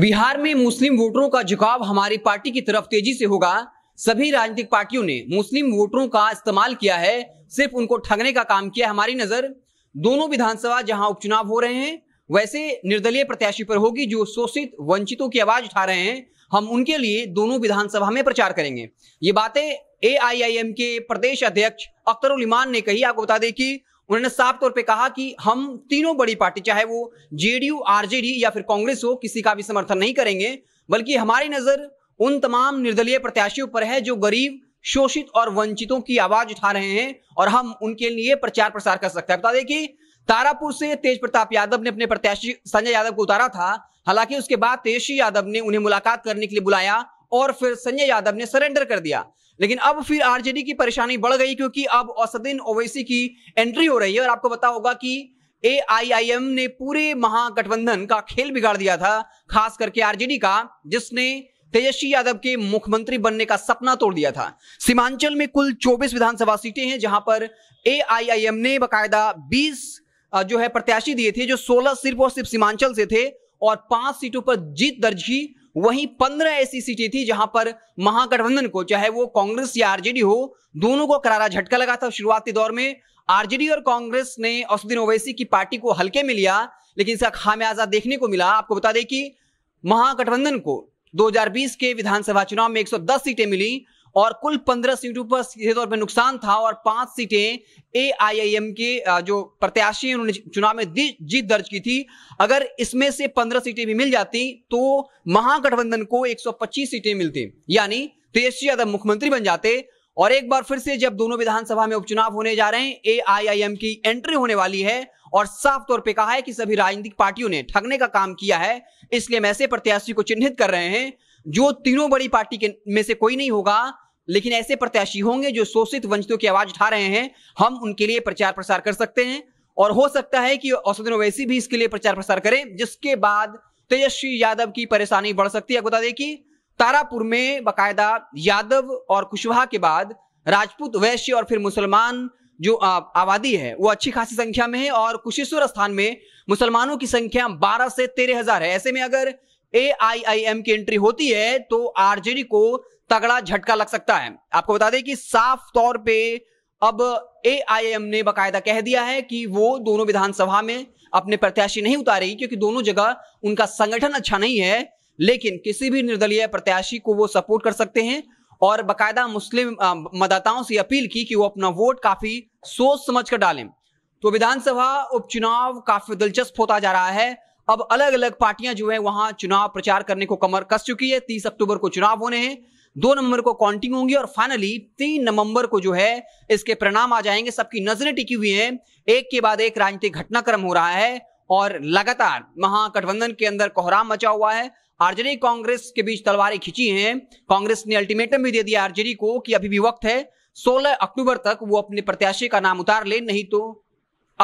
बिहार में मुस्लिम वोटरों का झुकाव हमारी पार्टी की तरफ तेजी से होगा सभी राजनीतिक पार्टियों ने मुस्लिम वोटरों का इस्तेमाल किया है सिर्फ उनको ठगने का काम किया हमारी नजर दोनों विधानसभा जहां उपचुनाव हो रहे हैं वैसे निर्दलीय प्रत्याशी पर होगी जो शोषित वंचितों की आवाज उठा रहे हैं हम उनके लिए दोनों विधानसभा में प्रचार करेंगे ये बातें ए के प्रदेश अध्यक्ष अख्तरुल इमान ने कही आपको बता दें कि उन्होंने साफ तौर पे कहा कि हम तीनों बड़ी पार्टी चाहे वो जेडीयू आरजेडी या फिर कांग्रेस हो किसी का भी समर्थन नहीं करेंगे बल्कि हमारी नजर उन तमाम निर्दलीय प्रत्याशियों पर है जो गरीब शोषित और वंचितों की आवाज उठा रहे हैं और हम उनके लिए प्रचार प्रसार कर सकते हैं बता दें कि तारापुर से तेज प्रताप यादव ने अपने प्रत्याशी संजय यादव को उतारा था हालांकि उसके बाद तेजस्वी यादव ने उन्हें मुलाकात करने के लिए बुलाया और फिर संजय यादव ने सरेंडर कर दिया लेकिन अब फिर आरजेडी की परेशानी बढ़ गई क्योंकि अब औसदीन ओवैसी की एंट्री हो रही है और आपको पता होगा कि ए ने पूरे महागठबंधन का खेल बिगाड़ दिया था खास करके आरजेडी का जिसने तेजस्वी यादव के मुख्यमंत्री बनने का सपना तोड़ दिया था सीमांचल में कुल 24 विधानसभा सीटें हैं जहां पर ए ने बकायदा 20 जो है प्रत्याशी दिए थे जो 16 सिर्फ और सिर्फ सीमांचल से थे और पांच सीटों पर जीत दर्ज की वहीं पंद्रह ऐसी सीटें थी जहां पर महागठबंधन को चाहे वो कांग्रेस या आरजेडी हो दोनों को करारा झटका लगा था शुरुआती दौर में आरजेडी और कांग्रेस ने असुद्दीन ओवैसी की पार्टी को हल्के में लिया लेकिन इसका खामियाजा देखने को मिला आपको बता दें कि महागठबंधन को 2020 के विधानसभा चुनाव में 110 सीटें मिली और कुल पंद्रह सीटों पर सीधे तौर पर नुकसान था और पांच सीटें ए आई आई एम के जो प्रत्याशी उन्होंने चुनाव में जीत दर्ज की थी अगर इसमें से पंद्रह सीटें भी मिल जाती तो महागठबंधन को पच्चीस सीटें मिलती यानी तेजस्वी यादव मुख्यमंत्री बन जाते और एक बार फिर से जब दोनों विधानसभा में उपचुनाव होने जा रहे हैं ए आई आई एम की एंट्री होने वाली है और साफ तौर पे कहा है कि सभी राजनीतिक पार्टियों ने ठगने का काम किया है इसलिए हम ऐसे प्रत्याशी को चिन्हित कर रहे हैं जो तीनों बड़ी पार्टी के में से कोई नहीं होगा लेकिन ऐसे प्रत्याशी होंगे जो शोषित वंचितों की आवाज उठा रहे हैं हम उनके लिए प्रचार प्रसार कर सकते हैं और हो सकता है कि औसत ओवैसी भी इसके लिए प्रचार प्रसार करें जिसके बाद तेजस्वी यादव की परेशानी बढ़ सकती है बता दें कि तारापुर में बाकायदा यादव और कुशवाहा के बाद राजपूत वैश्य और फिर मुसलमान जो आबादी है वो अच्छी खासी संख्या में है और कुशेश्वर स्थान में मुसलमानों की संख्या बारह से तेरह हजार है ऐसे में अगर ए आई आई एम की एंट्री होती है तो आरजेडी को तगड़ा झटका लग सकता है आपको बता दें कि साफ तौर पे अब ए आई एम ने बाकायदा कह दिया है कि वो दोनों विधानसभा में अपने प्रत्याशी नहीं उतारेगी क्योंकि दोनों जगह उनका संगठन अच्छा नहीं है लेकिन किसी भी निर्दलीय प्रत्याशी को वो सपोर्ट कर सकते हैं और बाकायदा मुस्लिम मतदाताओं से अपील की कि वो अपना वोट काफी सोच समझ कर डालें तो विधानसभा उपचुनाव काफी दिलचस्प होता जा रहा है अब अलग अलग पार्टियां जो है वहां चुनाव प्रचार करने को कमर कस चुकी है तीस अक्टूबर को चुनाव होने हैं दो नवंबर को काउंटिंग होंगी और फाइनली तीन नवंबर को जो है इसके परिणाम आ जाएंगे सबकी नजरें टिकी हुई हैं एक के बाद एक राजनीतिक घटनाक्रम हो रहा है और लगातार महागठबंधन के अंदर कोहराम मचा हुआ है आरजेडी कांग्रेस के बीच तलवारें खिंची हैं कांग्रेस ने अल्टीमेटम भी दे दिया आरजेडी को कि अभी भी वक्त है 16 अक्टूबर तक वो अपने प्रत्याशी का नाम उतार ले नहीं तो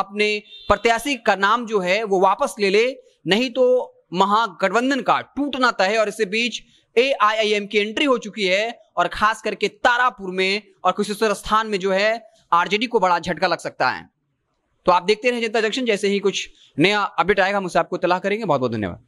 अपने प्रत्याशी का नाम जो है वो वापस ले ले नहीं तो महागठबंधन का टूटना तय है और इसी बीच ए की एंट्री हो चुकी है और खास करके तारापुर में और कुशेश्वर स्थान में जो है आरजेडी को बड़ा झटका लग सकता है तो आप देखते रहे जनता जंक्शन जैसे ही कुछ नया अपडेट आएगा हम उसे आपको तलाह करेंगे बहुत बहुत धन्यवाद